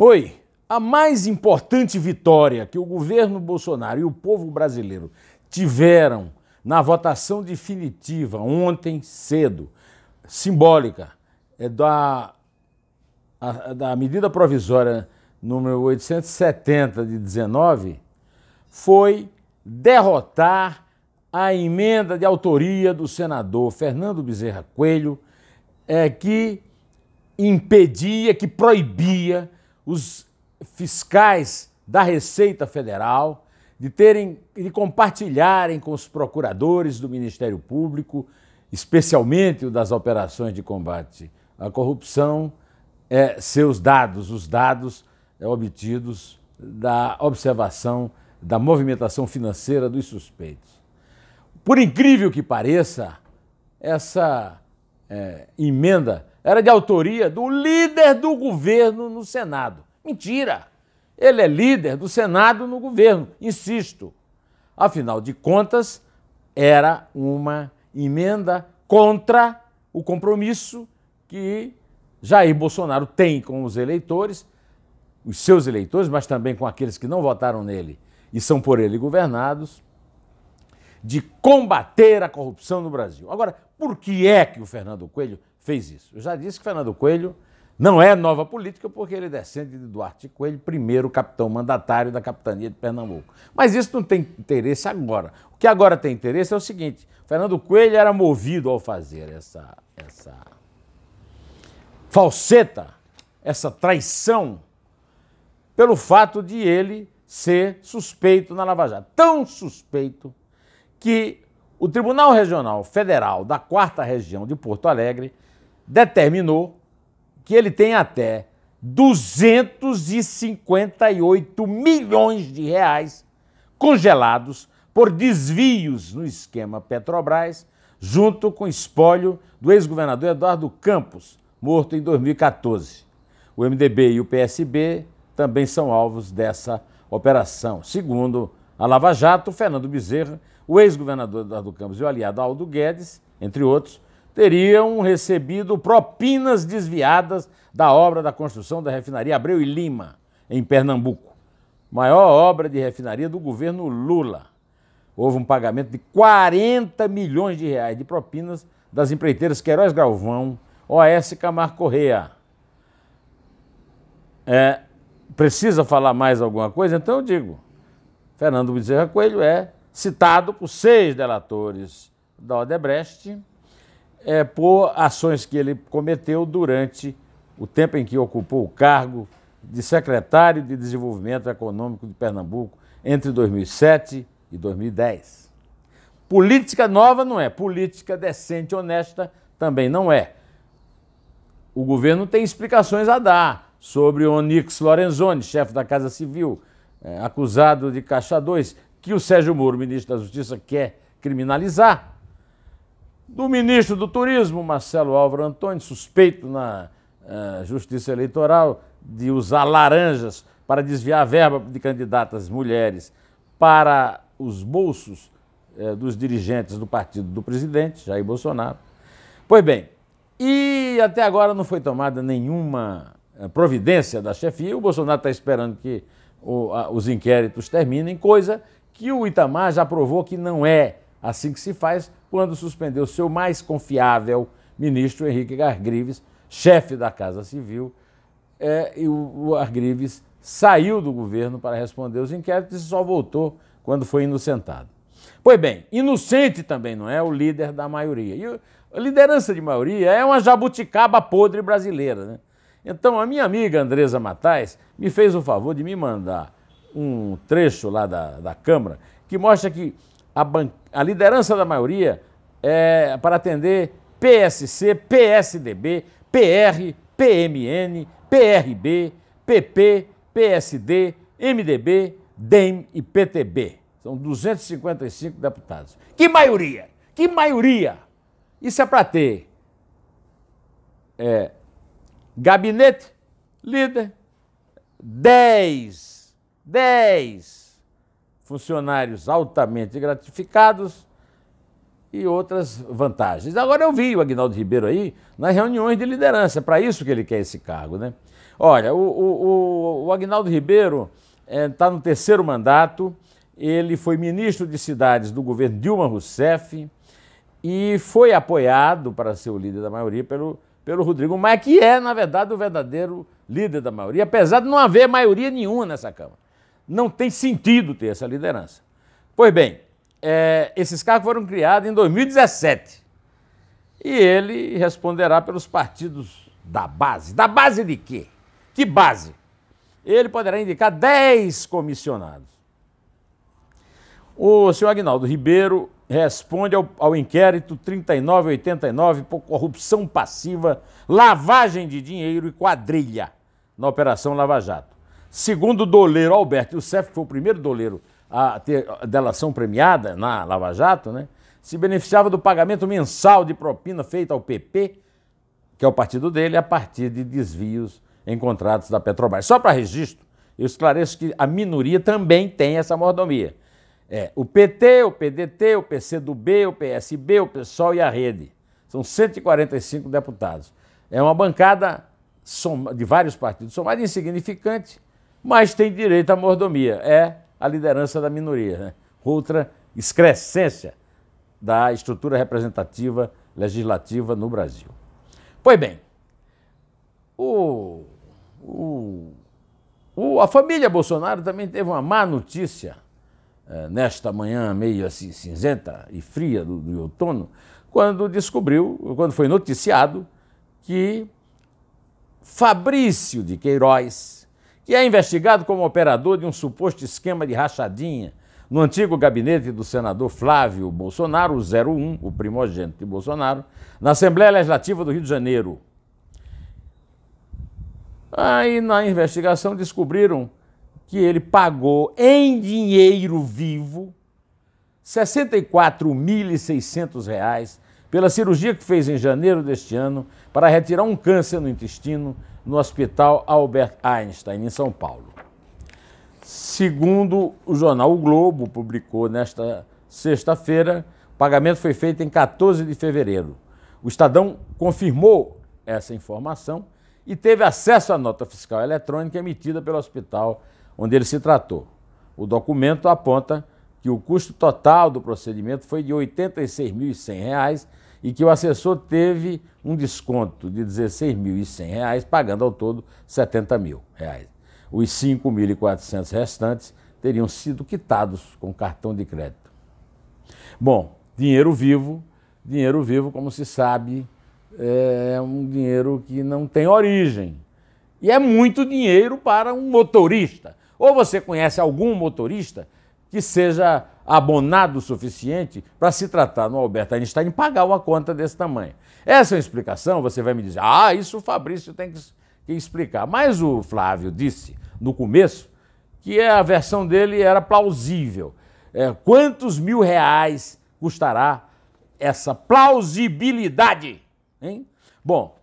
Oi, a mais importante vitória que o governo Bolsonaro e o povo brasileiro tiveram na votação definitiva ontem cedo, simbólica, é da, a, da medida provisória número 870 de 19, foi derrotar a emenda de autoria do senador Fernando Bezerra Coelho, é, que impedia, que proibia os fiscais da Receita Federal, de terem de compartilharem com os procuradores do Ministério Público, especialmente o das operações de combate à corrupção, é, seus dados, os dados é, obtidos da observação da movimentação financeira dos suspeitos. Por incrível que pareça, essa é, emenda era de autoria do líder do governo no Senado. Mentira! Ele é líder do Senado no governo, insisto. Afinal de contas, era uma emenda contra o compromisso que Jair Bolsonaro tem com os eleitores, os seus eleitores, mas também com aqueles que não votaram nele e são por ele governados, de combater a corrupção no Brasil. Agora, por que é que o Fernando Coelho fez isso. Eu já disse que Fernando Coelho não é nova política porque ele é descende de Duarte Coelho, primeiro capitão mandatário da capitania de Pernambuco. Mas isso não tem interesse agora. O que agora tem interesse é o seguinte: Fernando Coelho era movido ao fazer essa, essa falseta, essa traição, pelo fato de ele ser suspeito na Lava Jato. Tão suspeito que o Tribunal Regional Federal da Quarta Região de Porto Alegre determinou que ele tem até 258 milhões de reais congelados por desvios no esquema Petrobras, junto com espólio do ex-governador Eduardo Campos, morto em 2014. O MDB e o PSB também são alvos dessa operação. Segundo a Lava Jato, Fernando Bezerra, o ex-governador Eduardo Campos e o aliado Aldo Guedes, entre outros, teriam recebido propinas desviadas da obra da construção da refinaria Abreu e Lima, em Pernambuco, maior obra de refinaria do governo Lula. Houve um pagamento de 40 milhões de reais de propinas das empreiteiras Queiroz Galvão, OS Camar Correa. É, precisa falar mais alguma coisa? Então eu digo: Fernando Bezerra Coelho é citado por seis delatores da Odebrecht é, por ações que ele cometeu durante o tempo em que ocupou o cargo de secretário de Desenvolvimento Econômico de Pernambuco entre 2007 e 2010. Política nova não é, política decente, honesta também não é. O governo tem explicações a dar sobre Onix Lorenzoni, chefe da Casa Civil, é, acusado de Caixa 2, que o Sérgio Moro, ministro da Justiça, quer criminalizar do ministro do Turismo, Marcelo Álvaro Antônio, suspeito na uh, Justiça Eleitoral de usar laranjas para desviar a verba de candidatas mulheres para os bolsos uh, dos dirigentes do partido do presidente, Jair Bolsonaro. Pois bem, e até agora não foi tomada nenhuma eh, providência da chefia. O Bolsonaro está esperando que o, a, os inquéritos terminem, coisa que o Itamar já provou que não é assim que se faz, quando suspendeu seu mais confiável ministro Henrique Gargrives, chefe da Casa Civil, é, e o, o saiu do governo para responder os inquéritos e só voltou quando foi inocentado. Pois bem, inocente também não é o líder da maioria. E a liderança de maioria é uma jabuticaba podre brasileira. Né? Então, a minha amiga Andresa Matais me fez o favor de me mandar um trecho lá da, da Câmara que mostra que a, a liderança da maioria é, para atender PSC, PSDB, PR, PMN, PRB, PP, PSD, MDB, DEM e PTB. São 255 deputados. Que maioria! Que maioria! Isso é para ter é, gabinete, líder, 10, 10 funcionários altamente gratificados e outras vantagens. Agora eu vi o Agnaldo Ribeiro aí nas reuniões de liderança, é para isso que ele quer esse cargo, né? Olha, o, o, o Agnaldo Ribeiro está eh, é, no terceiro mandato, ele foi ministro de cidades do governo Dilma Rousseff e foi apoiado para ser o líder da maioria pelo, pelo Rodrigo Maia, que é, na verdade, o verdadeiro líder da maioria, apesar de não haver maioria nenhuma nessa Câmara não tem sentido ter essa liderança. Pois bem, é, esses cargos foram criados em 2017 e ele responderá pelos partidos da base. Da base de quê? Que base? Ele poderá indicar 10 comissionados. O senhor Agnaldo Ribeiro responde ao, ao inquérito 3989 por corrupção passiva, lavagem de dinheiro e quadrilha na Operação Lava Jato. Segundo o doleiro Alberto Youssef, que foi o primeiro doleiro a ter delação premiada na Lava Jato, né, se beneficiava do pagamento mensal de propina feita ao PP, que é o partido dele, a partir de desvios em contratos da Petrobras. Só para registro, eu esclareço que a minoria também tem essa mordomia. É, o PT, o PDT, o PCdoB, o PSB, o PSOL e a Rede. São 145 deputados. É uma bancada de vários partidos, somada insignificante, mas tem direito à mordomia. É a liderança da minoria, né? outra excrescência da estrutura representativa legislativa no Brasil. Pois bem, o, o, o, a família Bolsonaro também teve uma má notícia eh, nesta manhã meio assim cinzenta e fria do, do outono, quando descobriu, quando foi noticiado que Fabrício de Queiroz, que é investigado como operador de um suposto esquema de rachadinha no antigo gabinete do senador Flávio Bolsonaro, o 01, o primogênito de Bolsonaro, na Assembleia Legislativa do Rio de Janeiro. Aí, na investigação, descobriram que ele pagou em dinheiro vivo R$ 64.600 pela cirurgia que fez em janeiro deste ano para retirar um câncer no intestino no Hospital Albert Einstein, em São Paulo. Segundo o jornal O Globo, publicou nesta sexta-feira, o pagamento foi feito em 14 de fevereiro. O Estadão confirmou essa informação e teve acesso à nota fiscal eletrônica emitida pelo hospital onde ele se tratou. O documento aponta que o custo total do procedimento foi de R$ 86.100 e que o assessor teve um desconto de R$ 16.100, pagando ao todo R$ 70 mil. Reais. Os R$ 5.400 restantes teriam sido quitados com cartão de crédito. Bom, dinheiro vivo, dinheiro vivo, como se sabe, é um dinheiro que não tem origem. E é muito dinheiro para um motorista. Ou você conhece algum motorista que seja abonado o suficiente para se tratar no Albert Einstein e pagar uma conta desse tamanho. Essa é uma explicação, você vai me dizer, ah, isso o Fabrício tem que, que explicar. Mas o Flávio disse no começo que é, a versão dele era plausível. É, quantos mil reais custará essa plausibilidade? Hein? Bom,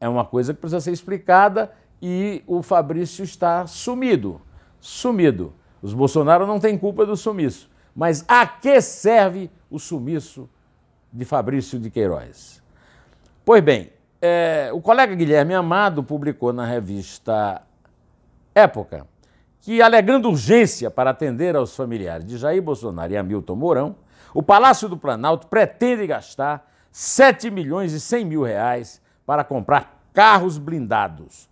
é uma coisa que precisa ser explicada e o Fabrício está sumido. Sumido. Os Bolsonaro não têm culpa do sumiço. Mas a que serve o sumiço de Fabrício de Queiroz? Pois bem, é, o colega Guilherme Amado publicou na revista Época que, alegando urgência para atender aos familiares de Jair Bolsonaro e Hamilton Mourão, o Palácio do Planalto pretende gastar 7 milhões e 100 mil reais para comprar carros blindados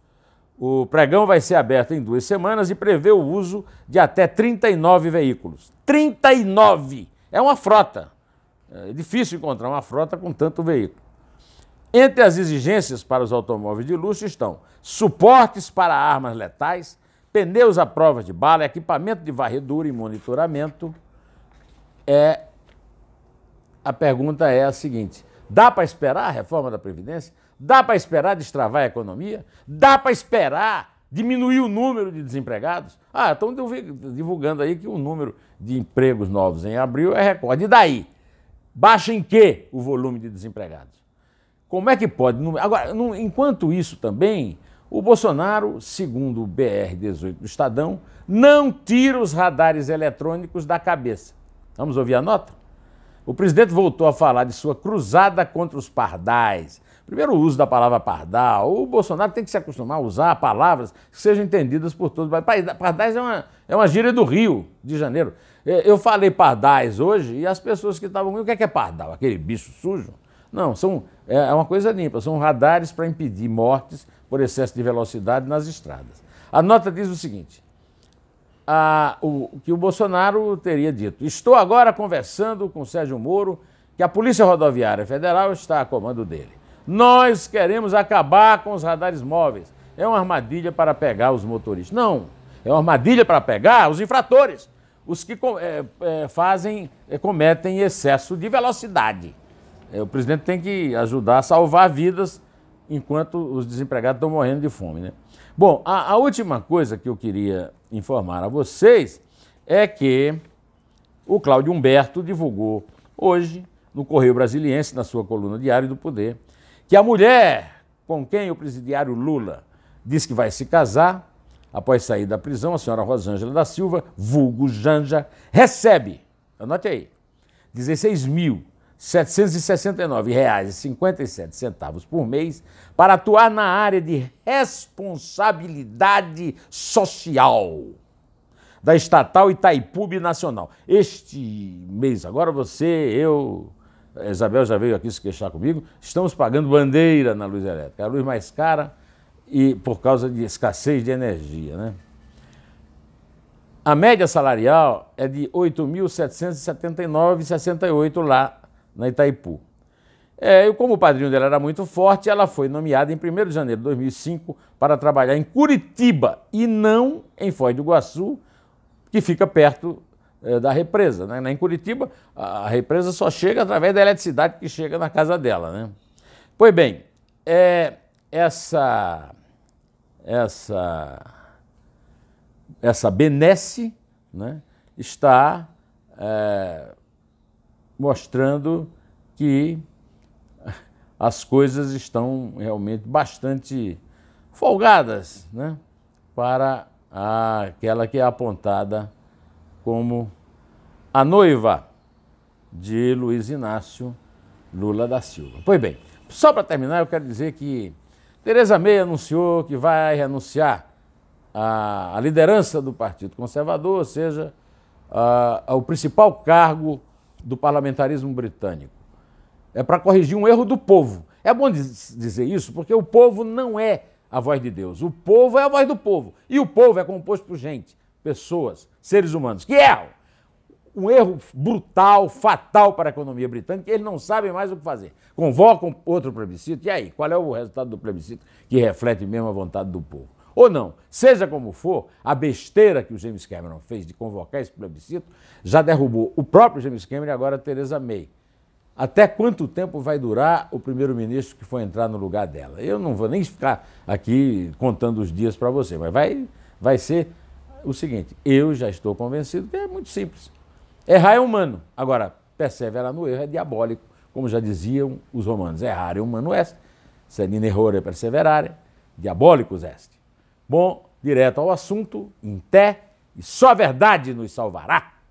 o pregão vai ser aberto em duas semanas e prevê o uso de até 39 veículos. 39! É uma frota. É difícil encontrar uma frota com tanto veículo. Entre as exigências para os automóveis de luxo estão suportes para armas letais, pneus à prova de bala, equipamento de varredura e monitoramento. É a pergunta é a seguinte: dá para esperar a reforma da previdência? Dá para esperar destravar a economia? Dá para esperar diminuir o número de desempregados? Ah, estão divulgando aí que o número de empregos novos em abril é recorde. E daí? Baixa em quê o volume de desempregados? Como é que pode? Agora, enquanto isso também, o Bolsonaro, segundo o BR-18 do Estadão, não tira os radares eletrônicos da cabeça. Vamos ouvir a nota? O presidente voltou a falar de sua cruzada contra os pardais, Primeiro, o uso da palavra pardal. O Bolsonaro tem que se acostumar a usar palavras que sejam entendidas por todos. Pardais é uma, é uma gíria do Rio de Janeiro. É, eu falei pardais hoje e as pessoas que estavam comigo, o que é, que é pardal? Aquele bicho sujo? Não, são, é, é uma coisa limpa, são radares para impedir mortes por excesso de velocidade nas estradas. A nota diz o seguinte: a, o, que o Bolsonaro teria dito. Estou agora conversando com o Sérgio Moro que a Polícia Rodoviária Federal está a comando dele. Nós queremos acabar com os radares móveis. É uma armadilha para pegar os motoristas. Não, é uma armadilha para pegar os infratores, os que é, é, fazem, é, cometem excesso de velocidade. É, o presidente tem que ajudar a salvar vidas enquanto os desempregados estão morrendo de fome. Né? Bom, a, a última coisa que eu queria informar a vocês é que o Cláudio Humberto divulgou hoje no Correio Brasiliense, na sua coluna Diário do Poder, que a mulher com quem o presidiário Lula diz que vai se casar, após sair da prisão, a senhora Rosângela da Silva, vulgo Janja, recebe, anote aí, R$ 16.769,57 por mês para atuar na área de responsabilidade social da estatal Itaipu Nacional. Este mês, agora você, eu, a é, Isabel já veio aqui se queixar comigo, estamos pagando bandeira na luz elétrica, a luz mais cara e por causa de escassez de energia. Né? A média salarial é de 8.779,68 lá na Itaipu. É, eu, como o padrinho dela era muito forte, ela foi nomeada em 1 de janeiro de 2005 para trabalhar em Curitiba e não em Foz do Iguaçu, que fica perto eh, da represa. Né? Em Curitiba, a represa só chega através da eletricidade que chega na casa dela. Né? Pois bem, é, essa, essa, essa benesse né, está é, mostrando que as coisas estão realmente bastante folgadas né, para aquela que é apontada como A Noiva, de Luiz Inácio Lula da Silva. Pois bem, só para terminar, eu quero dizer que Tereza May anunciou que vai renunciar à, liderança do Partido Conservador, ou seja, ao principal cargo do parlamentarismo britânico. É para corrigir um erro do povo. É bom dizer isso porque o povo não é a voz de Deus. O povo é a voz do povo. E o povo é composto por gente pessoas, seres humanos, que erram. É um erro brutal, fatal para a economia britânica, eles não sabem mais o que fazer. Convocam outro plebiscito, e aí? Qual é o resultado do plebiscito que reflete mesmo a vontade do povo? Ou não, seja como for, a besteira que o James Cameron fez de convocar esse plebiscito já derrubou o próprio James Cameron e agora a Theresa May. Até quanto tempo vai durar o primeiro-ministro que for entrar no lugar dela? Eu não vou nem ficar aqui contando os dias para você, mas vai, vai ser o seguinte: eu já estou convencido que é muito simples. Errar é humano. Agora, perseverar no erro é diabólico, como já diziam os romanos. Errar é humano é est, sed in errore perseverare, diabólicos est. Bom, direto ao assunto, em té, e só a verdade nos salvará.